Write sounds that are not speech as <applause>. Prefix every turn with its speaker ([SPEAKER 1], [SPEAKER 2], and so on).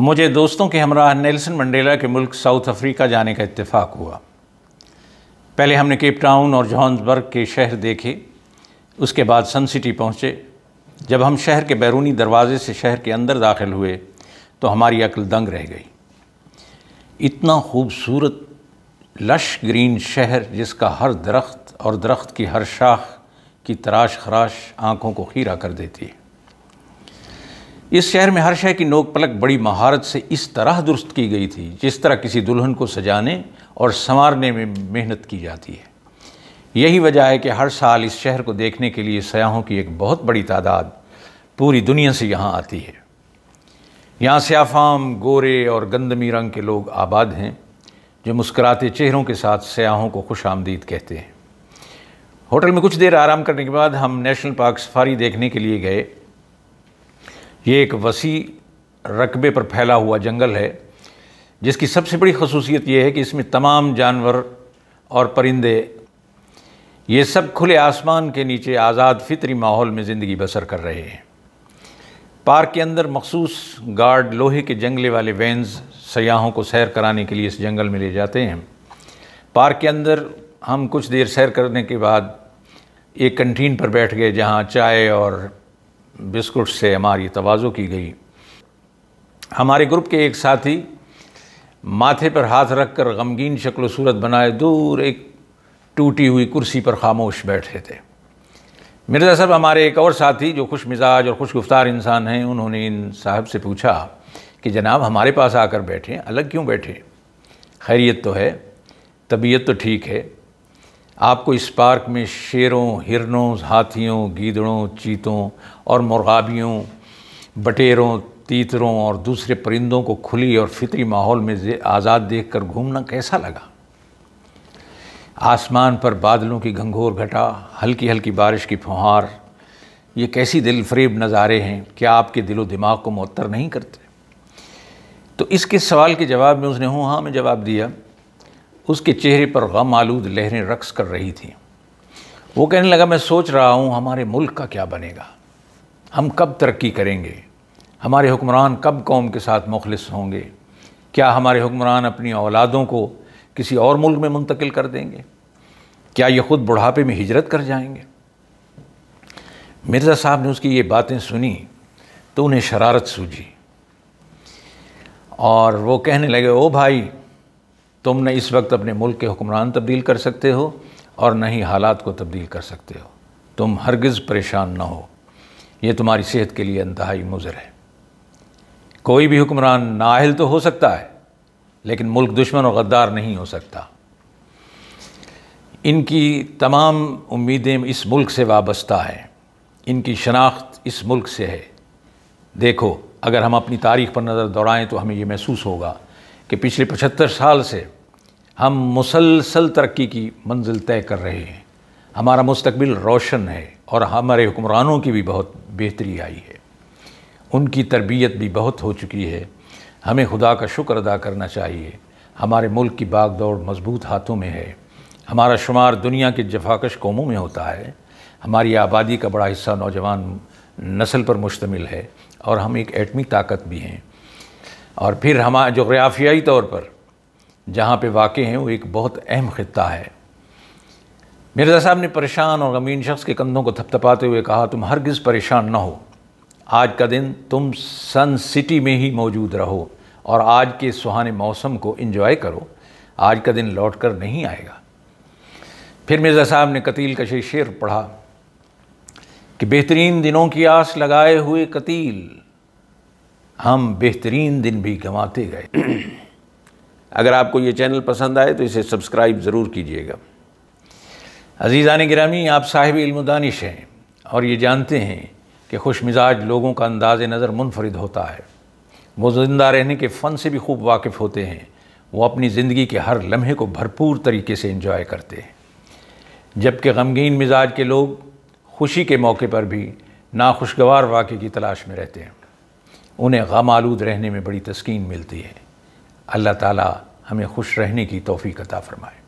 [SPEAKER 1] मुझे दोस्तों के हमरा नेल्सन मंडेला के मुल्क साउथ अफ्रीका जाने का इत्तेफाक हुआ पहले हमने केप टाउन और जॉन्सबर्ग के शहर देखे उसके बाद सन सिटी पहुँचे जब हम शहर के बैरूनी दरवाजे से शहर के अंदर दाखिल हुए तो हमारी अकल दंग रह गई इतना खूबसूरत लश ग्रीन शहर जिसका हर दरख्त और दरख्त की हर शाख की तराश खराश आँखों को खीरा कर देती है इस शहर में हर शहर की नोक पलक बड़ी महारत से इस तरह दुरुस्त की गई थी जिस तरह किसी दुल्हन को सजाने और संवारने में मेहनत की जाती है यही वजह है कि हर साल इस शहर को देखने के लिए सयाहों की एक बहुत बड़ी तादाद पूरी दुनिया से यहाँ आती है यहाँ स्याफाम गोरे और गंदमी रंग के लोग आबाद हैं जो मुस्कराते चेहरों के साथ सयाहों को खुश आमदीद कहते हैं होटल में कुछ देर आराम करने के बाद हम नेशनल पार्क सफारी देखने के लिए गए ये एक वसी रकबे पर फैला हुआ जंगल है जिसकी सबसे बड़ी खसूसियत यह है कि इसमें तमाम जानवर और परिंदे ये सब खुले आसमान के नीचे आज़ाद फितरी माहौल में ज़िंदगी बसर कर रहे हैं पार्क के अंदर मखसूस गार्ड लोहे के जंगले वाले वैन्स सयाहों को सैर कराने के लिए इस जंगल में ले जाते हैं पार्क के अंदर हम कुछ देर सैर करने के बाद एक कंटीन पर बैठ गए जहाँ चाय और बिस्कुट से हमारी तोज़ो की गई हमारे ग्रुप के एक साथी माथे पर हाथ रख कर गमगीन शक्ल सूरत बनाए दूर एक टूटी हुई कुर्सी पर खामोश बैठे थे मिर्ज़ा साहब हमारे एक और साथी जो खुश मिजाज और खुश गुफ्तार इंसान हैं उन्होंने इन साहब से पूछा कि जनाब हमारे पास आकर बैठे अलग क्यों बैठे खैरियत तो है तबीयत तो ठीक है आपको इस पार्क में शेरों हिरनों हाथियों गीदड़ों चीतों और मुरगाबियों बटेरों तीतरों और दूसरे परिंदों को खुली और फितरी माहौल में आज़ाद देखकर घूमना कैसा लगा आसमान पर बादलों की घंघोर घटा हल्की हल्की बारिश की फुहार ये कैसी दिलफरेब नज़ारे हैं क्या आपके दिलो दिमाग को मुत्तर नहीं करते तो इसके सवाल के जवाब में उसने हूँ हाँ में जवाब दिया उसके चेहरे पर गम आलूद लहरें रक्स कर रही थीं वो कहने लगा मैं सोच रहा हूँ हमारे मुल्क का क्या बनेगा हम कब तरक्की करेंगे हमारे हुक्मरान कब कौम के साथ मुखलिस होंगे क्या हमारे हुक्मरान अपनी औलादों को किसी और मुल्क में मुंतकिल कर देंगे क्या ये ख़ुद बुढ़ापे में हिजरत कर जाएंगे मिर्ज़ा साहब ने उसकी ये बातें सुनी तो उन्हें शरारत सूझी और वो कहने लगे ओ भाई तुम न इस वक्त अपने मुल्क के हुक्मरान तब्दील कर सकते हो और न ही हालात को तब्दील कर सकते हो तुम हरगिज़ परेशान ना हो ये तुम्हारी सेहत के लिए इंतहाई मुजर है कोई भी हुक्मरान नाहल तो हो सकता है लेकिन मुल्क दुश्मन और गद्दार नहीं हो सकता इनकी तमाम उम्मीदें इस मुल्क से वाबस्ता हैं इनकी शनाख्त इस मुल्क से है देखो अगर हम अपनी तारीख़ पर नज़र दौड़ाएँ तो हमें ये महसूस होगा कि पिछले पचहत्तर साल से हम मुसलसल तरक्की की मंजिल तय कर रहे हैं हमारा मुस्तबिल रोशन है और हमारे हुक्मरानों की भी बहुत बेहतरी आई है उनकी तरबियत भी बहुत हो चुकी है हमें खुदा का शुक्र अदा करना चाहिए हमारे मुल्क की बाग दौड़ मजबूत हाथों में है हमारा शुमार दुनिया के जफाकश कौमों में होता है हमारी आबादी का बड़ा हिस्सा नौजवान नस्ल पर मुश्तमिल है और हम एक एटमी ताकत भी हैं और फिर हम जग्राफियाई तौर पर जहाँ पे वाक़ हैं वो एक बहुत अहम ख़त्ता है मिर्ज़ा साहब ने परेशान और गमीन शख्स के कंधों को थपथपाते हुए कहा तुम हरगिज़ परेशान ना हो आज का दिन तुम सन सिटी में ही मौजूद रहो और आज के सुहाने मौसम को इन्जॉय करो आज का दिन लौट कर नहीं आएगा फिर मिर्ज़ा साहब ने कतील का शेर पढ़ा कि बेहतरीन दिनों की आस लगाए हुए कतील हम बेहतरीन दिन भी गंवाते गए <clears throat> अगर आपको ये चैनल पसंद आए तो इसे सब्सक्राइब ज़रूर कीजिएगा आने ग्रामी आप साहिब इल्म दानिश हैं और ये जानते हैं कि खुश मिजाज लोगों का अंदाज नज़र मुनफरद होता है वो ज़िंदा रहने के फ़न से भी खूब वाकिफ़ होते हैं वो अपनी ज़िंदगी के हर लम्हे को भरपूर तरीके से इंजॉय करते हैं जबकि गमगीन मिजाज के लोग खुशी के मौके पर भी नाखुशगवार वाक़े की तलाश में रहते हैं उन्हें गम आलूद रहने में बड़ी तस्किन मिलती है अल्लाह ताला हमें खुश रहने की तोफ़ी कता फरमाए